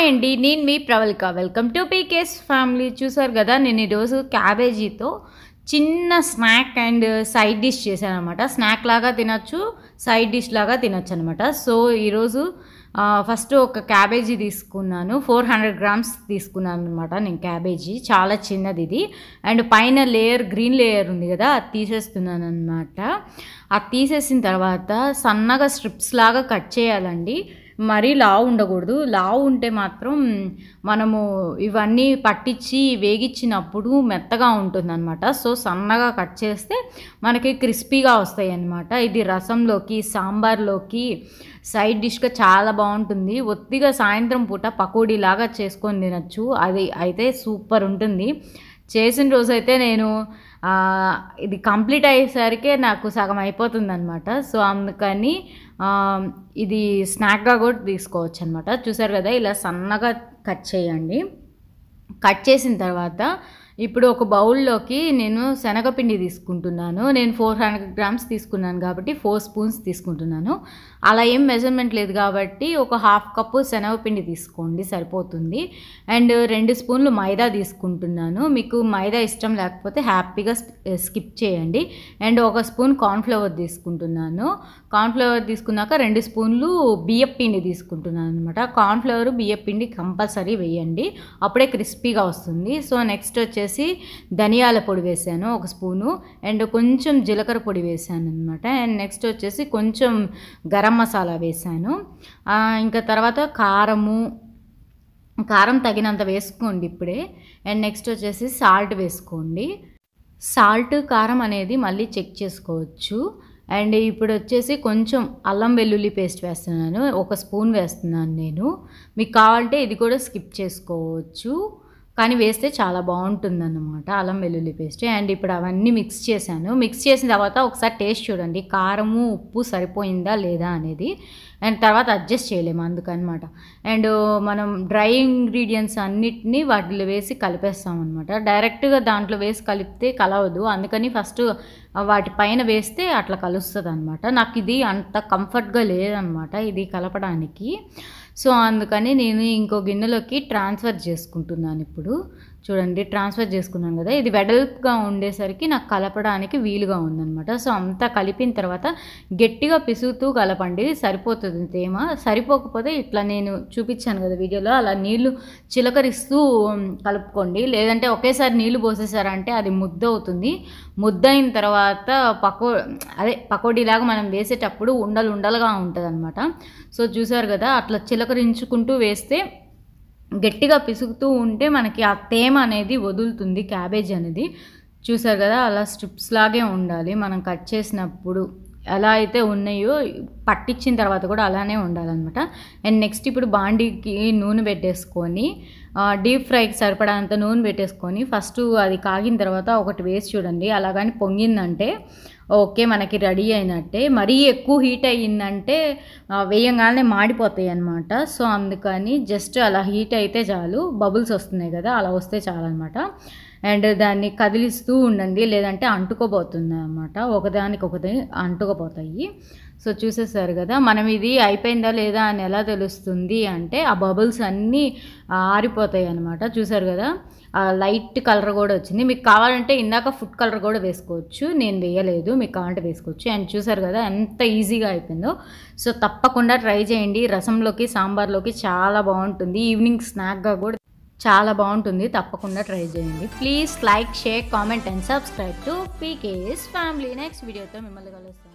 hi అండి నేను మీ Pravalika welcome to PKS family చూసారు కదా నేను ఈరోజు క్యాబేజీతో చిన్న స్నాక్ అండ్ సైడ్ డిష్ చేశాను అనమాట స్నాక్ లాగా తినచ్చు సైడ్ డిష్ లాగా తినచ్చు అనమాట సో ఈరోజు ఫస్ట్ ఒక క్యాబేజీ తీసుకున్నాను ఫోర్ హండ్రెడ్ గ్రామ్స్ తీసుకున్నాను అనమాట నేను క్యాబేజీ చాలా చిన్నది ఇది అండ్ పైన లేయర్ గ్రీన్ లేయర్ ఉంది కదా అది తీసేస్తున్నాను అనమాట అది తీసేసిన తర్వాత సన్నగా స్ట్రిప్స్ లాగా కట్ చేయాలండి మరీ లావు ఉండకూడదు లావు ఉంటే మాత్రం మనము ఇవన్నీ పట్టించి వేగించినప్పుడు మెత్తగా ఉంటుంది అనమాట సో సన్నగా కట్ చేస్తే మనకి క్రిస్పీగా వస్తాయి అన్నమాట ఇది రసంలోకి సాంబార్లోకి సైడ్ డిష్గా చాలా బాగుంటుంది ఒత్తిగా సాయంత్రం పూట పకోడీలాగా చేసుకొని తినచ్చు అది అయితే సూపర్ ఉంటుంది చేసిన రోజు అయితే నేను ఇది కంప్లీట్ అయ్యేసరికే నాకు సగం అయిపోతుంది అనమాట సో అందుకని ఇది స్నాక్గా కూడా తీసుకోవచ్చు అనమాట చూసారు కదా ఇలా సన్నగా కట్ చేయండి కట్ చేసిన తర్వాత ఇప్పుడు ఒక బౌల్లోకి నేను శనగపిండి తీసుకుంటున్నాను నేను ఫోర్ హండ్రెడ్ గ్రామ్స్ తీసుకున్నాను కాబట్టి ఫోర్ స్పూన్స్ తీసుకుంటున్నాను అలా ఏం మెజర్మెంట్ లేదు కాబట్టి ఒక హాఫ్ కప్పు శనగపిండి తీసుకోండి సరిపోతుంది అండ్ రెండు స్పూన్లు మైదా తీసుకుంటున్నాను మీకు మైదా ఇష్టం లేకపోతే హ్యాపీగా స్కిప్ చేయండి అండ్ ఒక స్పూన్ కార్న్ఫ్లవర్ తీసుకుంటున్నాను కార్న్ఫ్లవర్ తీసుకున్నాక రెండు స్పూన్లు బియ్యం పిండి తీసుకుంటున్నాను అనమాట కార్న్ఫ్లవర్ బియ్యం పిండి కంపల్సరీ వేయండి అప్పుడే క్రిస్పీగా వస్తుంది సో నెక్స్ట్ వచ్చేసి వచ్చేసి ధనియాల పొడి వేసాను ఒక స్పూను అండ్ కొంచెం జీలకర్ర పొడి వేసాను అనమాట అండ్ నెక్స్ట్ వచ్చేసి కొంచెం గరం మసాలా వేసాను ఇంకా తర్వాత కారము కారం తగినంత వేసుకోండి ఇప్పుడే అండ్ నెక్స్ట్ వచ్చేసి సాల్ట్ వేసుకోండి సాల్ట్ కారం అనేది మళ్ళీ చెక్ చేసుకోవచ్చు అండ్ ఇప్పుడు వచ్చేసి కొంచెం అల్లం వెల్లుల్లి పేస్ట్ వేస్తున్నాను ఒక స్పూన్ వేస్తున్నాను నేను మీకు కావాలంటే ఇది కూడా స్కిప్ చేసుకోవచ్చు కానీ వేస్తే చాలా బాగుంటుంది అన్నమాట అల్లం వెల్లుల్లి పేస్ట్ అండ్ ఇప్పుడు అవన్నీ మిక్స్ చేశాను మిక్స్ చేసిన తర్వాత ఒకసారి టేస్ట్ చూడండి కారము ఉప్పు సరిపోయిందా లేదా అనేది అండ్ తర్వాత అడ్జస్ట్ చేయలేము అందుకనమాట అండ్ మనం డ్రై ఇంగ్రీడియంట్స్ అన్నిటినీ వాటిలో వేసి కలిపేస్తామన్నమాట డైరెక్ట్గా దాంట్లో వేసి కలిపితే కలవదు అందుకని ఫస్ట్ వాటి పైన వేస్తే అట్లా కలుస్తుంది అనమాట నాకు ఇది అంత కంఫర్ట్గా లేదనమాట ఇది కలపడానికి సో అందుకని నేను ఇంకో గిన్నెలోకి ట్రాన్స్ఫర్ చేసుకుంటున్నాను ఇప్పుడు చూడండి ట్రాన్స్ఫర్ చేసుకున్నాను కదా ఇది వెడల్పుగా ఉండేసరికి నాకు కలపడానికి వీలుగా ఉందన్నమాట సో అంతా కలిపిన తర్వాత గట్టిగా పిసుగుతూ కలపండి సరిపోతుంది తేమ సరిపోకపోతే ఇట్లా నేను చూపించాను కదా వీడియోలో అలా నీళ్లు చిలకరిస్తూ కలుపుకోండి లేదంటే ఒకేసారి నీళ్లు పోసేసారంటే అది ముద్ద అవుతుంది ముద్ద అయిన తర్వాత పకో అదే పకోడీలాగా మనం వేసేటప్పుడు ఉండలు ఉండలుగా ఉంటుంది సో చూసారు కదా అట్లా చిలక చిలకరించుకుంటూ వేస్తే గట్టిగా పిసుకుతూ ఉంటే మనకి ఆ తేమ అనేది వదులుతుంది క్యాబేజ్ అనేది చూసారు కదా అలా స్ట్రిప్స్ లాగే ఉండాలి మనం కట్ చేసినప్పుడు ఎలా అయితే ఉన్నాయో పట్టించిన తర్వాత కూడా అలానే ఉండాలన్నమాట అండ్ నెక్స్ట్ ఇప్పుడు బాండీకి నూనె పెట్టేసుకొని డీప్ ఫ్రైకి సరిపడంత నూనె పెట్టేసుకొని ఫస్ట్ అది కాగిన తర్వాత ఒకటి వేసి చూడండి కానీ పొంగిందంటే ఓకే మనకి రెడీ అయినట్టే మరీ ఎక్కువ హీట్ అయ్యిందంటే వేయంగానే మాడిపోతాయి అనమాట సో అందుకని జస్ట్ అలా హీట్ అయితే చాలు బబుల్స్ వస్తున్నాయి కదా అలా వస్తే చాలన్నమాట అండ్ దాన్ని కదిలిస్తూ ఉండండి లేదంటే అంటుకోబోతుంది అనమాట ఒకదానికి ఒకటి అంటుకోబోతాయి సో చూసేసారు కదా మనం ఇది అయిపోయిందా లేదా అని ఎలా తెలుస్తుంది అంటే ఆ బబుల్స్ అన్నీ ఆరిపోతాయి అనమాట చూసారు కదా లైట్ కలర్ కూడా వచ్చింది మీకు కావాలంటే ఇందాక ఫుడ్ కలర్ కూడా వేసుకోవచ్చు నేను వేయలేదు మీకు కావాలంటే వేసుకోవచ్చు అండ్ చూసారు కదా ఎంత ఈజీగా అయిపోయిందో సో తప్పకుండా ట్రై చేయండి రసంలోకి సాంబార్లోకి చాలా బాగుంటుంది ఈవినింగ్ స్నాక్గా కూడా చాలా బాగుంటుంది తప్పకుండా ట్రై చేయండి please like share comment and subscribe to PKS family next వీడియోతో మిమ్మల్ని కలుస్తాను